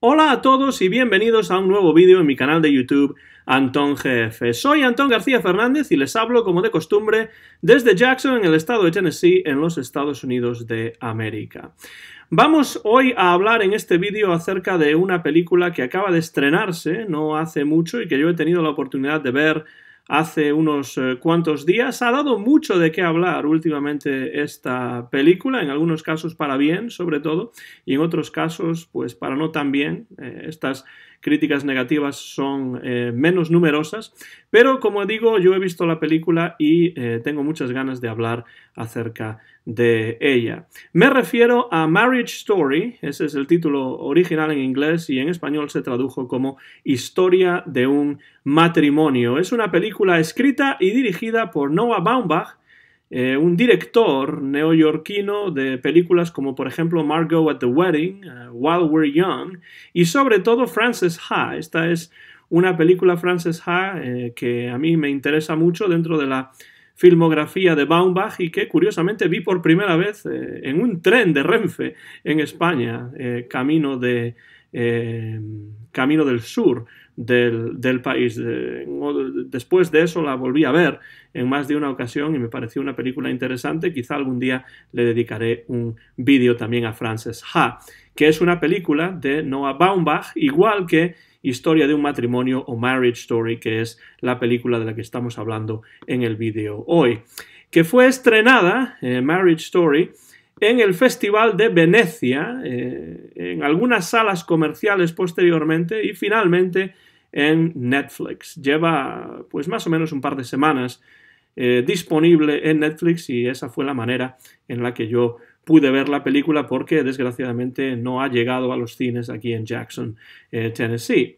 Hola a todos y bienvenidos a un nuevo vídeo en mi canal de YouTube Antón GF. Soy Antón García Fernández y les hablo como de costumbre desde Jackson en el estado de Tennessee en los Estados Unidos de América. Vamos hoy a hablar en este vídeo acerca de una película que acaba de estrenarse no hace mucho y que yo he tenido la oportunidad de ver hace unos eh, cuantos días. Ha dado mucho de qué hablar últimamente esta película, en algunos casos para bien sobre todo, y en otros casos pues para no tan bien. Eh, estas críticas negativas son eh, menos numerosas, pero como digo, yo he visto la película y eh, tengo muchas ganas de hablar acerca de ella. Me refiero a Marriage Story, ese es el título original en inglés y en español se tradujo como Historia de un matrimonio. Es una película escrita y dirigida por Noah Baumbach, eh, un director neoyorquino de películas como por ejemplo Margot at the Wedding, eh, While We're Young y sobre todo Frances Ha. Esta es una película Frances Ha eh, que a mí me interesa mucho dentro de la filmografía de Baumbach y que curiosamente vi por primera vez en un tren de Renfe en España, camino, de, camino del Sur del, país. después de eso la volví a ver en más de una ocasión y me pareció una película interesante. Quizá algún día le dedicaré un vídeo también a Frances Ha, que es una película de Noah Baumbach, igual que Historia de un matrimonio o Marriage Story, que es la película de la que estamos hablando en el vídeo hoy, que fue estrenada, eh, Marriage Story, en el Festival de Venecia, eh, en algunas salas comerciales posteriormente y finalmente en Netflix. Lleva pues más o menos un par de semanas eh, disponible en Netflix y esa fue la manera en la que yo pude ver la película porque desgraciadamente no ha llegado a los cines aquí en Jackson, eh, Tennessee.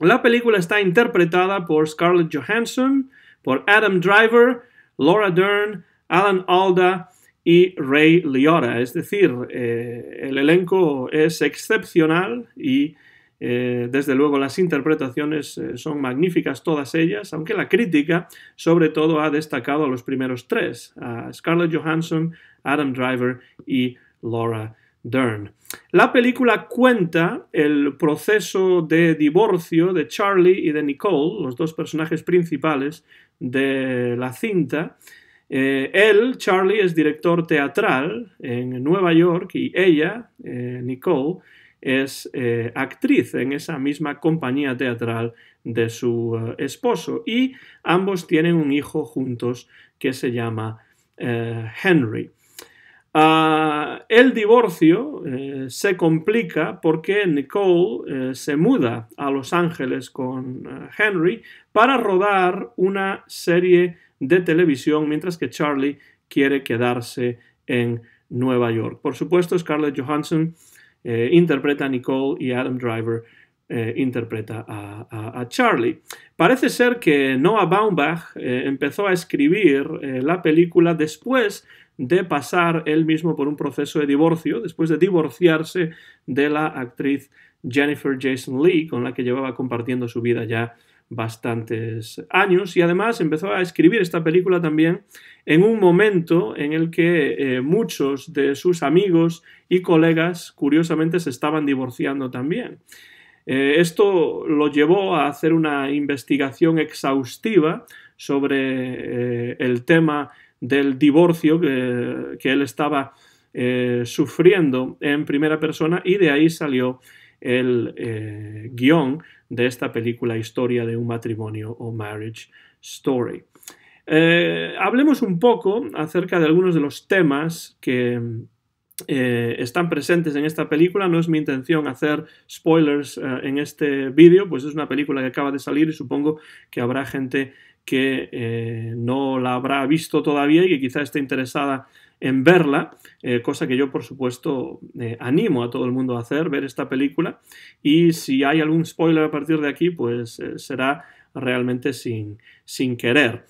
La película está interpretada por Scarlett Johansson, por Adam Driver, Laura Dern, Alan Alda y Ray Liotta. Es decir, eh, el elenco es excepcional y eh, desde luego las interpretaciones eh, son magníficas todas ellas, aunque la crítica sobre todo ha destacado a los primeros tres, a Scarlett Johansson, Adam Driver y Laura Dern. La película cuenta el proceso de divorcio de Charlie y de Nicole, los dos personajes principales de la cinta. Eh, él, Charlie, es director teatral en Nueva York y ella, Nicole, es eh, actriz en esa misma compañía teatral de su eh, esposo y ambos tienen un hijo juntos que se llama eh, Henry. Ah, el divorcio se complica porque Nicole se muda a Los Ángeles con Henry para rodar una serie de televisión mientras que Charlie quiere quedarse en Nueva York. Por supuesto, Scarlett Johansson eh, interpreta a Nicole y Adam Driver eh, interpreta a, Charlie. Parece ser que Noah Baumbach eh, empezó a escribir la película después de pasar él mismo por un proceso de divorcio, después de divorciarse de la actriz Jennifer Jason Lee, con la que llevaba compartiendo su vida ya bastantes años y además empezó a escribir esta película también en un momento en el que eh, muchos de sus amigos y colegas curiosamente se estaban divorciando también. Eh, esto lo llevó a hacer una investigación exhaustiva sobre eh, el tema del divorcio que, que él estaba sufriendo en primera persona y de ahí salió el eh, guión de esta película Historia de un matrimonio o Marriage Story. Eh, hablemos un poco acerca de algunos de los temas que eh, están presentes en esta película. No es mi intención hacer spoilers en este vídeo, pues es una película que acaba de salir y supongo que habrá gente que eh, no la habrá visto todavía y que quizá esté interesada en verla, eh, cosa que yo por supuesto eh, animo a todo el mundo a hacer, ver esta película. Y si hay algún spoiler a partir de aquí, pues será realmente sin, sin querer.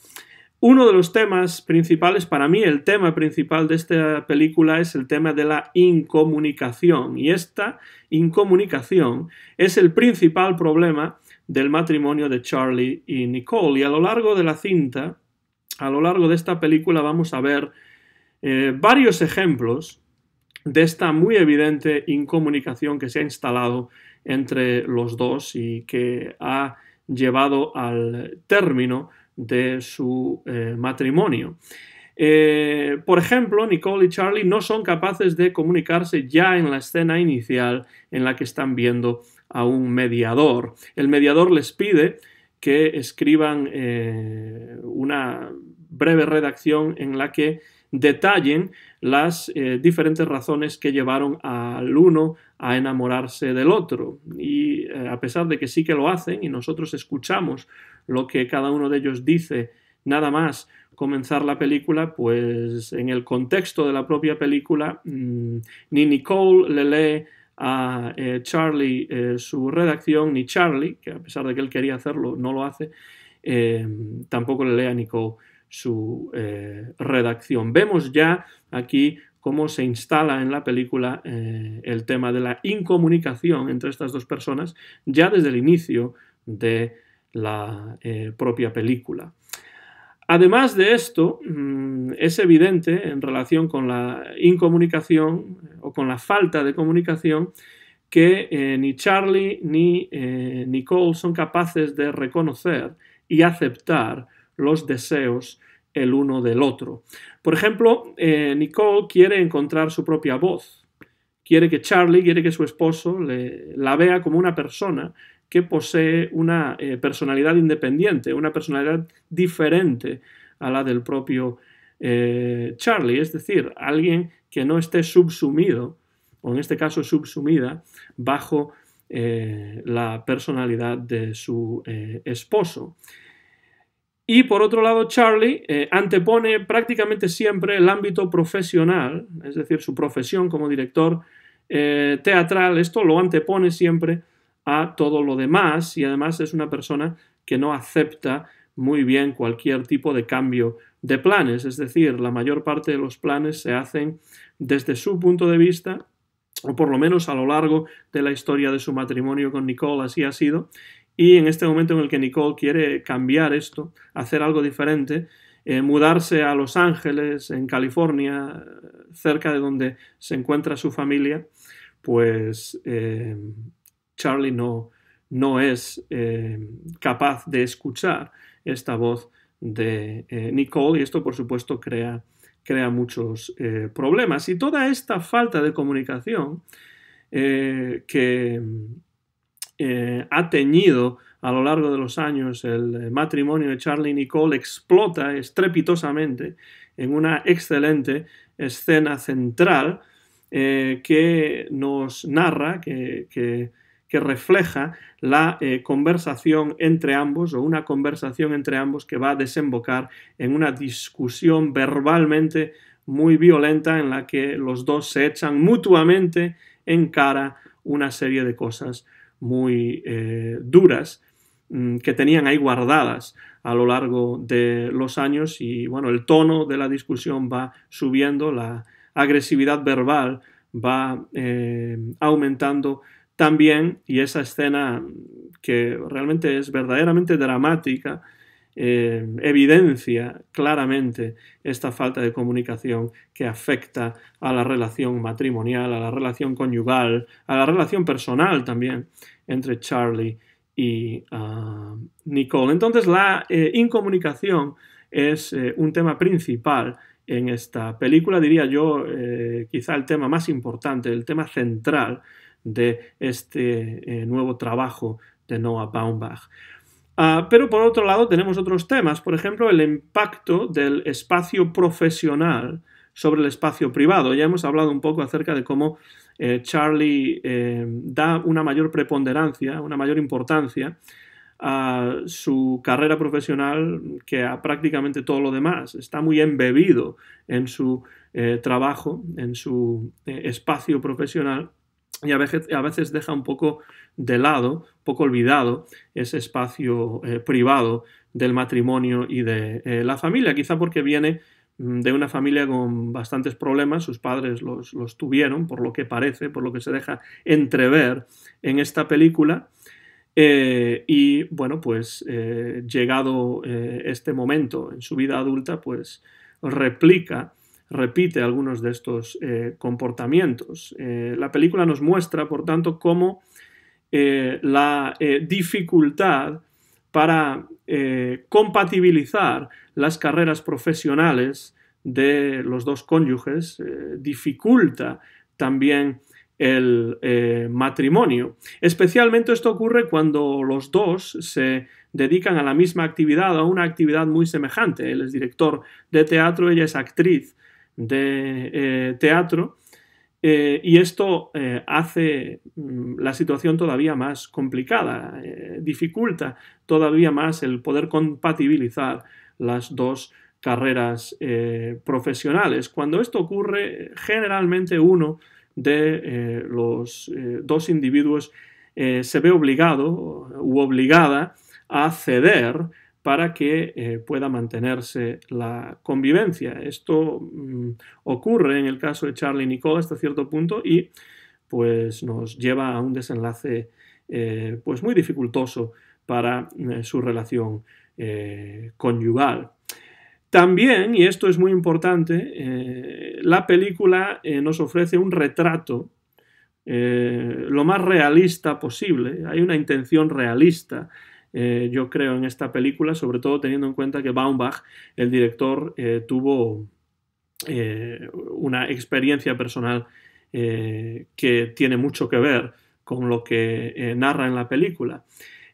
Uno de los temas principales, para mí el tema principal de esta película es el tema de la incomunicación. Y esta incomunicación es el principal problema del matrimonio de Charlie y Nicole. Y a lo largo de la cinta, a lo largo de esta película vamos a ver eh, varios ejemplos de esta muy evidente incomunicación que se ha instalado entre los dos y que ha llevado al término de su eh, matrimonio. Eh, por ejemplo, Nicole y Charlie no son capaces de comunicarse ya en la escena inicial en la que están viendo a un mediador. El mediador les pide que escriban eh, una breve redacción en la que detallen las eh, diferentes razones que llevaron al uno a enamorarse del otro. Y eh, a pesar de que sí que lo hacen y nosotros escuchamos lo que cada uno de ellos dice nada más comenzar la película, pues en el contexto de la propia película, mm, ni Nicole le lee a eh, Charlie eh, su redacción, ni Charlie, que a pesar de que él quería hacerlo, no lo hace, eh, tampoco le lee a Nicole su redacción. Vemos ya aquí cómo se instala en la película el tema de la incomunicación entre estas dos personas, ya desde el inicio de la propia película. Además de esto, mm, es evidente en relación con la incomunicación eh, o con la falta de comunicación que eh, ni Charlie ni eh, Nicole son capaces de reconocer y aceptar los deseos el uno del otro. Por ejemplo, Nicole quiere encontrar su propia voz. Quiere que Charlie, quiere que su esposo la vea como una persona que posee una eh, personalidad independiente, una personalidad diferente a la del propio eh, Charlie, es decir, alguien que no esté subsumido, o en este caso subsumida, bajo eh, la personalidad de su esposo. Y por otro lado, Charlie antepone prácticamente siempre el ámbito profesional, es decir, su profesión como director teatral, esto lo antepone siempre a todo lo demás y además es una persona que no acepta muy bien cualquier tipo de cambio de planes, es decir, la mayor parte de los planes se hacen desde su punto de vista o por lo menos a lo largo de la historia de su matrimonio con Nicole así ha sido y en este momento en el que Nicole quiere cambiar esto, hacer algo diferente, eh, mudarse a Los Ángeles, en California, cerca de donde se encuentra su familia, pues eh, Charlie no, no es eh, capaz de escuchar esta voz de eh, Nicole y esto por supuesto crea, crea muchos eh, problemas. Y toda esta falta de comunicación que ha teñido a lo largo de los años el matrimonio de Charlie y Nicole explota estrepitosamente en una excelente escena central que nos narra, que que refleja la eh, conversación entre ambos o una conversación entre ambos que va a desembocar en una discusión verbalmente muy violenta en la que los dos se echan mutuamente en cara una serie de cosas muy eh, duras mm, que tenían ahí guardadas a lo largo de los años y bueno, el tono de la discusión va subiendo, la agresividad verbal va eh, aumentando también, y esa escena que realmente es verdaderamente dramática, eh, evidencia claramente esta falta de comunicación que afecta a la relación matrimonial, a la relación conyugal, a la relación personal también entre Charlie y ah, Nicole. Entonces la eh, incomunicación es eh, un tema principal en esta película, diría yo, quizá el tema más importante, el tema central de este eh, nuevo trabajo de Noah Baumbach. Ah, pero por otro lado tenemos otros temas, por ejemplo el impacto del espacio profesional sobre el espacio privado. Ya hemos hablado un poco acerca de cómo eh, Charlie eh, da una mayor preponderancia, una mayor importancia a su carrera profesional que a prácticamente todo lo demás. Está muy embebido en su trabajo, en su espacio profesional y a veces, deja un poco de lado, un poco olvidado ese espacio eh, privado del matrimonio y de eh, la familia, quizá porque viene mm, de una familia con bastantes problemas, sus padres los, tuvieron, por lo que parece, por lo que se deja entrever en esta película. Eh, y bueno, pues llegado este momento en su vida adulta, pues replica repite algunos de estos eh, comportamientos. Eh, la película nos muestra, por tanto, cómo eh, la dificultad para compatibilizar las carreras profesionales de los dos cónyuges dificulta también el matrimonio. Especialmente esto ocurre cuando los dos se dedican a la misma actividad, a una actividad muy semejante. Él es director de teatro, ella es actriz de eh, teatro. Eh, y esto eh, hace mm, la situación todavía más complicada, dificulta todavía más el poder compatibilizar las dos carreras profesionales. Cuando esto ocurre, generalmente uno de los dos individuos se ve obligado u obligada a ceder para que eh, pueda mantenerse la convivencia. Esto mm, ocurre en el caso de Charlie y Nicole hasta cierto punto y pues nos lleva a un desenlace eh, pues muy dificultoso para eh, su relación conyugal. También, y esto es muy importante, la película nos ofrece un retrato lo más realista posible. Hay una intención realista eh, yo creo, en esta película, sobre todo teniendo en cuenta que Baumbach, el director, eh, tuvo eh, una experiencia personal que tiene mucho que ver con lo que narra en la película.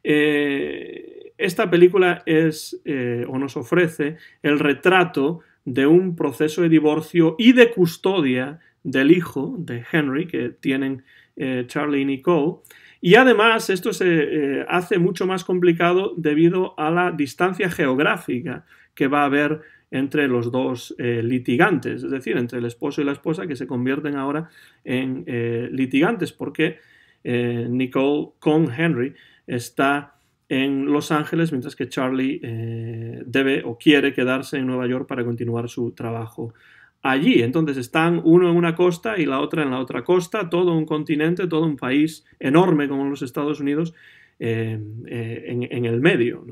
esta película es o nos ofrece el retrato de un proceso de divorcio y de custodia del hijo de Henry que tienen Charlie y Nicole y además esto se eh, hace mucho más complicado debido a la distancia geográfica que va a haber entre los dos eh, litigantes, es decir, entre el esposo y la esposa que se convierten ahora en eh, litigantes, porque Nicole con Henry está en Los Ángeles, mientras que Charlie debe o quiere quedarse en Nueva York para continuar su trabajo allí. Entonces están uno en una costa y la otra en la otra costa, todo un continente, todo un país enorme como los Estados Unidos eh, eh, en, el medio.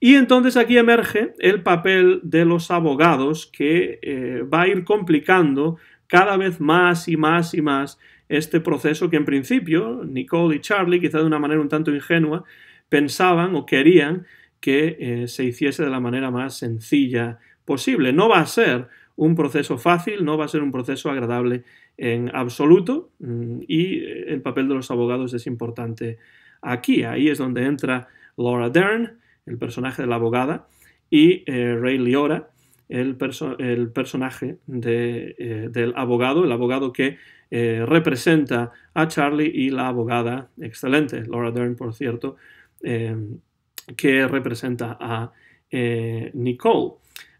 Y entonces aquí emerge el papel de los abogados que eh, va a ir complicando cada vez más y más y más este proceso que en principio Nicole y Charlie, quizá de una manera un tanto ingenua, pensaban o querían que se hiciese de la manera más sencilla posible. No va a ser un proceso fácil, no va a ser un proceso agradable en absoluto mm, y eh, el papel de los abogados es importante aquí. Ahí es donde entra Laura Dern, el personaje de la abogada, y eh, Ray Liora, el, el personaje eh, del abogado, el abogado que representa a Charlie y la abogada excelente, Laura Dern, por cierto, que representa a Nicole.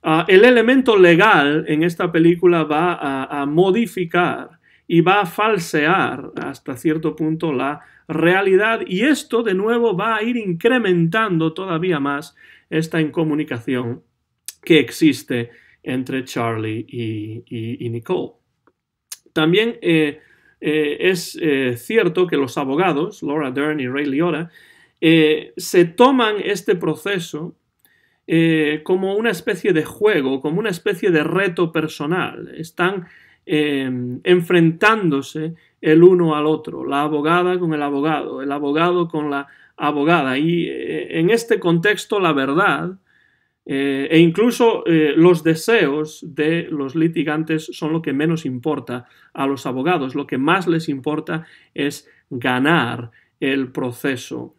Ah, el elemento legal en esta película va a, modificar y va a falsear hasta cierto punto la realidad y esto de nuevo va a ir incrementando todavía más esta incomunicación que existe entre Charlie y, Nicole. También eh, eh, es eh, cierto que los abogados, Laura Dern y Ray Liotta, se toman este proceso eh, como una especie de juego, como una especie de reto personal. Están em, enfrentándose el uno al otro, la abogada con el abogado, el abogado con la abogada. Y eh, en este contexto la verdad eh, e incluso los deseos de los litigantes son lo que menos importa a los abogados. Lo que más les importa es ganar el proceso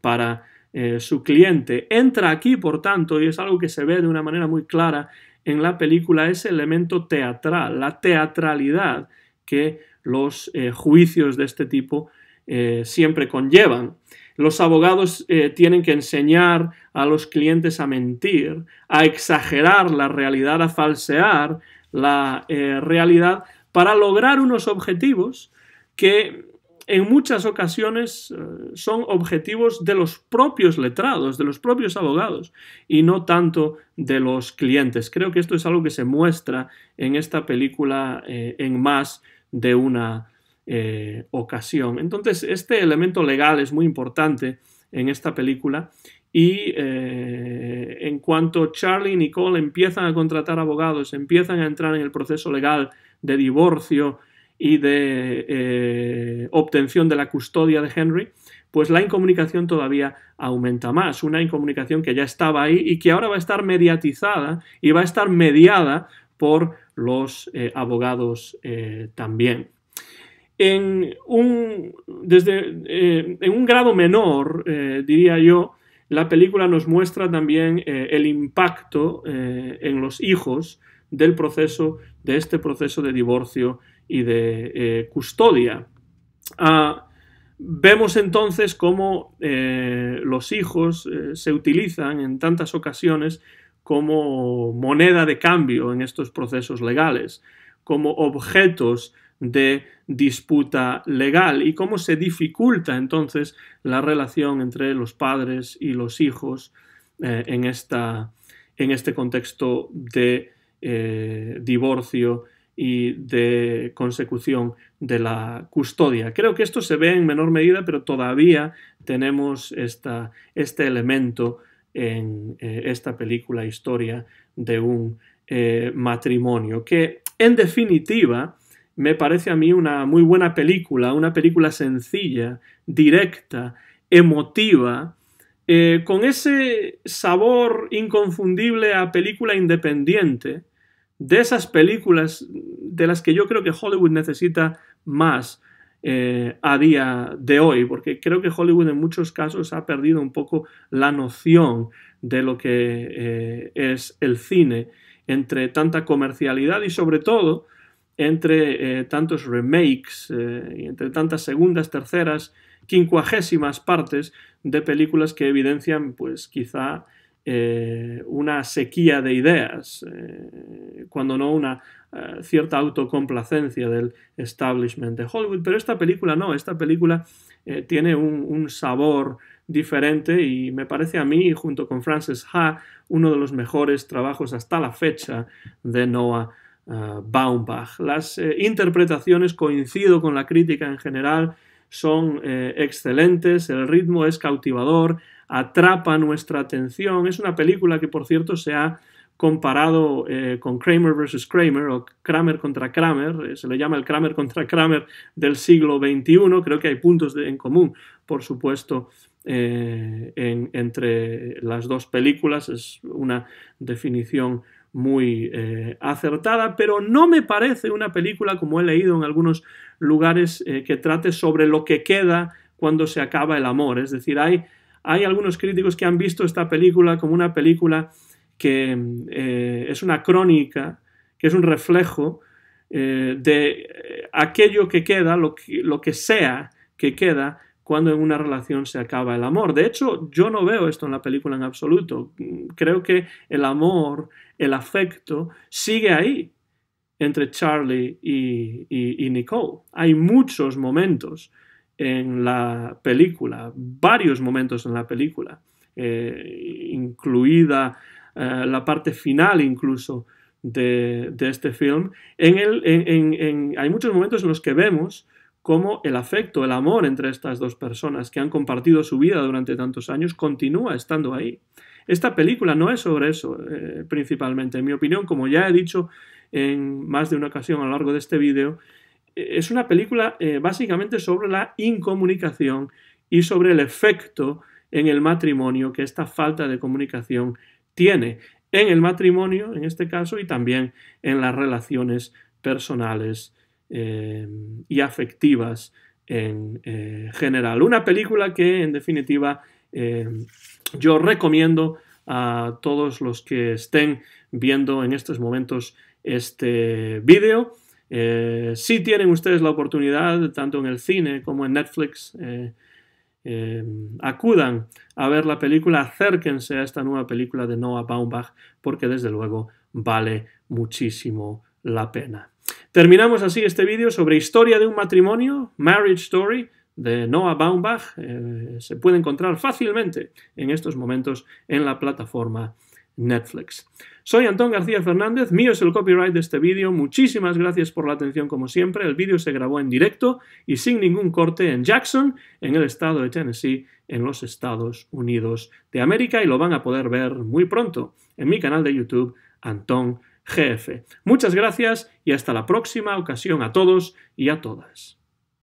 para eh, su cliente. Entra aquí, por tanto, y es algo que se ve de una manera muy clara en la película, ese elemento teatral, la teatralidad que los eh, juicios de este tipo eh, siempre conllevan. Los abogados tienen que enseñar a los clientes a mentir, a exagerar la realidad, a falsear la realidad para lograr unos objetivos que en muchas ocasiones eh, son objetivos de los propios letrados, de los propios abogados, y no tanto de los clientes. Creo que esto es algo que se muestra en esta película eh, en más de una eh, ocasión. Entonces, este elemento legal es muy importante en esta película y en cuanto Charlie y Nicole empiezan a contratar abogados, empiezan a entrar en el proceso legal de divorcio y de eh, obtención de la custodia de Henry, pues la incomunicación todavía aumenta más, una incomunicación que ya estaba ahí y que ahora va a estar mediatizada y va a estar mediada por los eh, abogados eh, también. En un, en un grado menor, diría yo, la película nos muestra también el impacto en los hijos del proceso, de este proceso de divorcio y de eh, custodia. Ah, vemos entonces cómo eh, los hijos eh, se utilizan en tantas ocasiones como moneda de cambio en estos procesos legales, como objetos de disputa legal y cómo se dificulta entonces la relación entre los padres y los hijos en, esta, en este contexto de divorcio y de consecución de la custodia. Creo que esto se ve en menor medida, pero todavía tenemos este elemento en eh, esta película historia de un eh, matrimonio, que en definitiva me parece a mí una muy buena película, una película sencilla, directa, emotiva, eh, con ese sabor inconfundible a película independiente, de esas películas de las que yo creo que Hollywood necesita más eh, a día de hoy, porque creo que Hollywood en muchos casos ha perdido un poco la noción de lo que eh, es el cine entre tanta comercialidad y sobre todo entre eh, tantos remakes y entre tantas segundas, terceras, quincuagésimas partes de películas que evidencian pues quizá una sequía de ideas cuando no una eh, cierta autocomplacencia del establishment de Hollywood. Pero esta película no, esta película eh, tiene un, sabor diferente y me parece a mí, junto con Frances Ha, uno de los mejores trabajos hasta la fecha de Noah eh, Baumbach. Las interpretaciones, coincido con la crítica en general, son excelentes, el ritmo es cautivador, atrapa nuestra atención. Es una película que, por cierto, se ha comparado eh, con Kramer versus Kramer o Kramer contra Kramer, eh, se le llama el Kramer contra Kramer del siglo XXI, creo que hay puntos en común, por supuesto, eh, entre las dos películas, es una definición muy acertada, pero no me parece una película, como he leído en algunos lugares, que trate sobre lo que queda cuando se acaba el amor, es decir, hay, hay algunos críticos que han visto esta película como una película que eh, es una crónica, que es un reflejo eh, de eh, aquello que queda, lo que, sea que queda cuando en una relación se acaba el amor. De hecho, yo no veo esto en la película en absoluto. Creo que el amor, el afecto, sigue ahí entre Charlie y, Nicole. Hay muchos momentos en la película, varios momentos en la película, incluida eh, la parte final incluso de, este film, en el, hay muchos momentos en los que vemos cómo el afecto, el amor entre estas dos personas que han compartido su vida durante tantos años continúa estando ahí. Esta película no es sobre eso eh, principalmente. En mi opinión, como ya he dicho en más de una ocasión a lo largo de este vídeo, eh, es una película básicamente sobre la incomunicación y sobre el efecto en el matrimonio que esta falta de comunicación tiene en el matrimonio, en este caso, y también en las relaciones personales eh, y afectivas en eh, general. Una película que, en definitiva, eh, yo recomiendo a todos los que estén viendo en estos momentos este vídeo. si tienen ustedes la oportunidad, tanto en el cine como en Netflix, eh, acudan a ver la película, acérquense a esta nueva película de Noah Baumbach, porque desde luego vale muchísimo la pena. Terminamos así este vídeo sobre historia de un matrimonio, Marriage Story, de Noah Baumbach. Eh, se puede encontrar fácilmente en estos momentos en la plataforma Netflix. Soy Antón García Fernández, mío es el copyright de este vídeo, muchísimas gracias por la atención como siempre, el vídeo se grabó en directo y sin ningún corte en Jackson, en el estado de Tennessee, en los Estados Unidos de América y lo van a poder ver muy pronto en mi canal de YouTube, Antón GF. Muchas gracias y hasta la próxima ocasión a todos y a todas.